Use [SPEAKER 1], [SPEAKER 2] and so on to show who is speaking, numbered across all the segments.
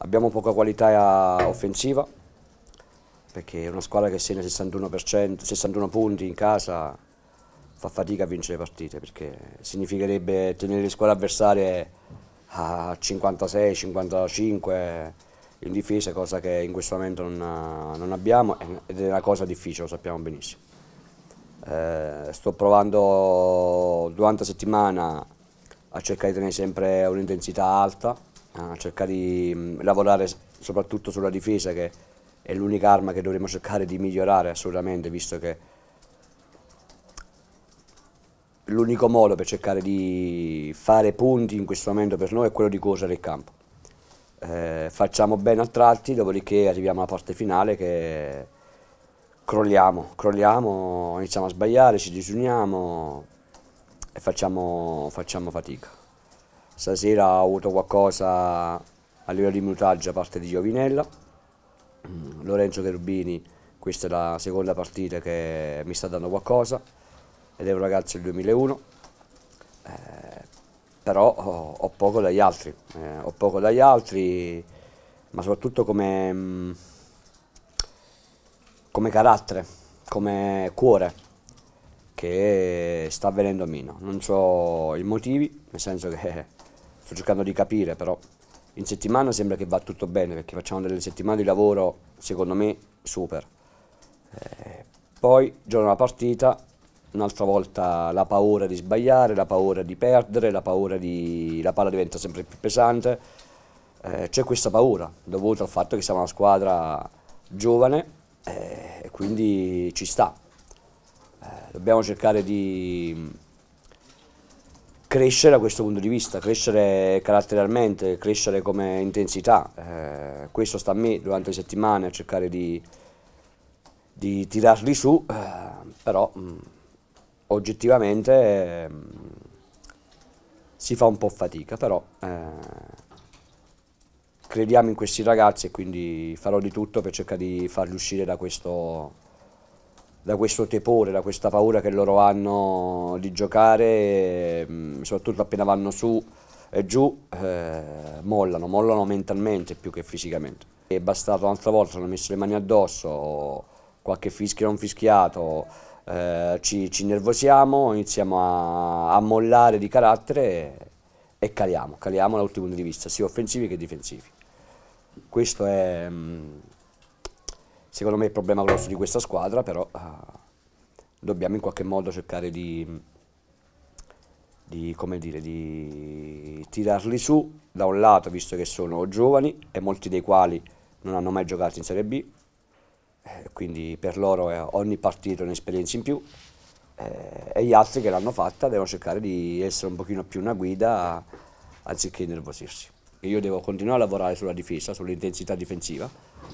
[SPEAKER 1] Abbiamo poca qualità eh, offensiva, perché una squadra che segna 61%, 61 punti in casa fa fatica a vincere le partite, perché significherebbe tenere le squadre avversarie a 56, 55 in difesa, cosa che in questo momento non, non abbiamo ed è una cosa difficile, lo sappiamo benissimo. Eh, sto provando durante la settimana a cercare di tenere sempre un'intensità alta, a cercare di mm, lavorare soprattutto sulla difesa che è l'unica arma che dovremmo cercare di migliorare assolutamente visto che l'unico modo per cercare di fare punti in questo momento per noi è quello di correre il campo. Eh, facciamo bene a tratti, dopodiché arriviamo alla parte finale che crolliamo, crolliamo, iniziamo a sbagliare, ci disuniamo e facciamo, facciamo fatica. Stasera ho avuto qualcosa a livello di minutaggio da parte di Giovinella. Mm, Lorenzo Cherubini, questa è la seconda partita che mi sta dando qualcosa ed è un ragazzo del 2001. Eh, però ho, ho, poco dagli altri, eh, ho poco dagli altri, ma soprattutto come, mm, come carattere, come cuore che sta venendo a Mino. Non so i motivi, nel senso che sto cercando di capire, però in settimana sembra che va tutto bene perché facciamo delle settimane di lavoro, secondo me, super. Eh, poi, giorno della partita, un'altra volta la paura di sbagliare, la paura di perdere, la paura di... la palla diventa sempre più pesante. Eh, c'è questa paura dovuta al fatto che siamo una squadra giovane eh, e quindi ci sta. Eh, dobbiamo cercare di crescere da questo punto di vista, crescere caratterialmente, crescere come intensità. Eh, questo sta a me durante le settimane a cercare di, di tirarli su, eh, però mh, mm, oggettivamente eh, si fa un po' fatica, però eh, crediamo in questi ragazzi e quindi farò di tutto per cercare di farli uscire da questo da questo tepore, da questa paura che loro hanno di giocare, mm, soprattutto appena vanno su e giù, eh, mollano, mollano mentalmente più che fisicamente. È bastato un'altra volta, hanno messo le mani addosso, qualche fischio non fischiato, eh, ci, ci nervosiamo, iniziamo a, a mollare di carattere e caliamo, caliamo da tutti i punti di vista, sia offensivi che difensivi. Questo è... Mh, mm, secondo me è il problema grosso di questa squadra, però uh, dobbiamo in qualche modo cercare di, di, dire, di, tirarli su da un lato, visto che sono giovani e molti dei quali non hanno mai giocato in Serie B, eh, quindi per loro eh, ogni partita è un'esperienza in più eh, e gli altri che l'hanno fatta devono cercare di essere un pochino più una guida anziché nervosirsi e io devo continuare a lavorare sulla difesa, sull'intensità difensiva,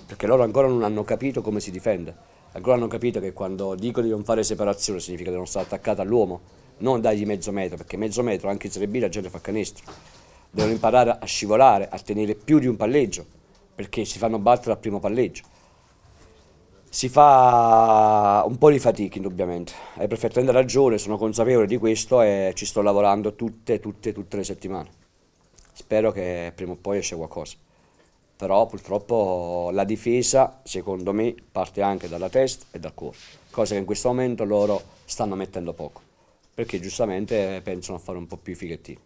[SPEAKER 1] perché loro ancora non hanno capito come si difende, ancora hanno capito che quando dico di non fare separazione significa di non stare attaccata all'uomo, non dargli mezzo metro, perché mezzo metro anche in Serie B la gente fa canestro, devono imparare a scivolare, a tenere più di un palleggio, perché si fanno battere al primo palleggio. Si fa un po' di fatica indubbiamente, hai perfettamente ragione, sono consapevole di questo e ci sto lavorando tutte, tutte, tutte le settimane spero che prima o poi esce qualcosa. Però purtroppo la difesa, secondo me, parte anche dalla testa e dal cuore, cosa che in questo momento loro stanno mettendo poco, perché giustamente pensano a fare un po' più i fighettini.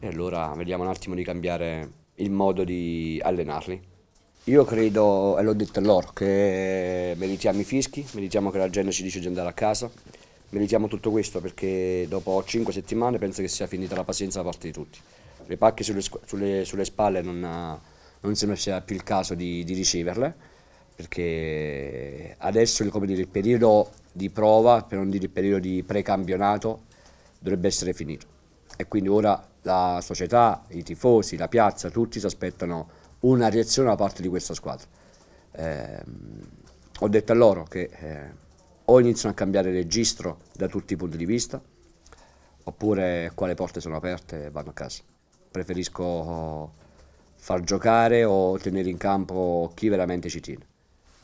[SPEAKER 1] E allora vediamo un attimo di cambiare il modo di allenarli. Io credo, e l'ho detto loro, che meritiamo i fischi, meritiamo che la gente ci dice di andare a casa, meritiamo tutto questo perché dopo cinque settimane penso che sia finita la pazienza da parte di tutti le pacche sulle, sulle, sulle spalle non, non, sembra sia più il caso di, di riceverle, perché adesso dire, il periodo di prova, per non dire il periodo di precampionato, dovrebbe essere finito. E quindi ora la società, i tifosi, la piazza, tutti si aspettano una reazione da parte di questa squadra. Eh, ho detto a loro che eh, o iniziano a cambiare registro da tutti i punti di vista, oppure quale porte sono aperte e vanno a casa preferisco far giocare o tenere in campo chi veramente ci tiene.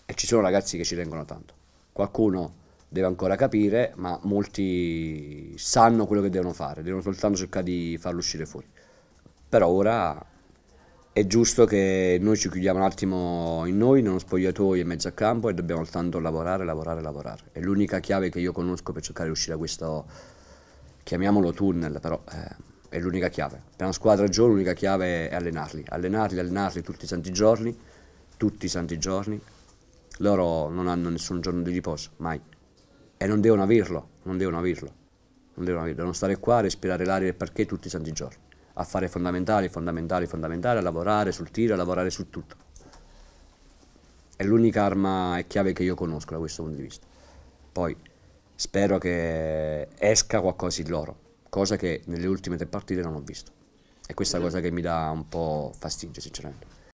[SPEAKER 1] E ci sono ragazzi che ci tengono tanto. Qualcuno deve ancora capire, ma molti sanno quello che devono fare, devono soltanto cercare di farlo uscire fuori. Per ora è giusto che noi ci chiudiamo un attimo in noi, nello spogliatoio in mezzo a campo e dobbiamo soltanto lavorare, lavorare, lavorare. È l'unica chiave che io conosco per cercare di uscire da questo, chiamiamolo tunnel, però... Eh è l'unica chiave. Per una squadra giovane l'unica chiave è allenarli, allenarli, allenarli tutti i santi giorni, tutti i santi giorni. Loro non hanno nessun giorno di riposo, mai. E non devono averlo, non devono averlo. Non devono averlo, devono stare qua a respirare l'aria del perché tutti i santi giorni. A fare fondamentali, fondamentali, fondamentali, a lavorare sul tiro, a lavorare su tutto. È l'unica arma e chiave che io conosco da questo punto di vista. Poi spero che esca qualcosa di loro cosa che nelle ultime tre partite non ho visto. È questa cosa che mi dà un po' fastidio, sinceramente.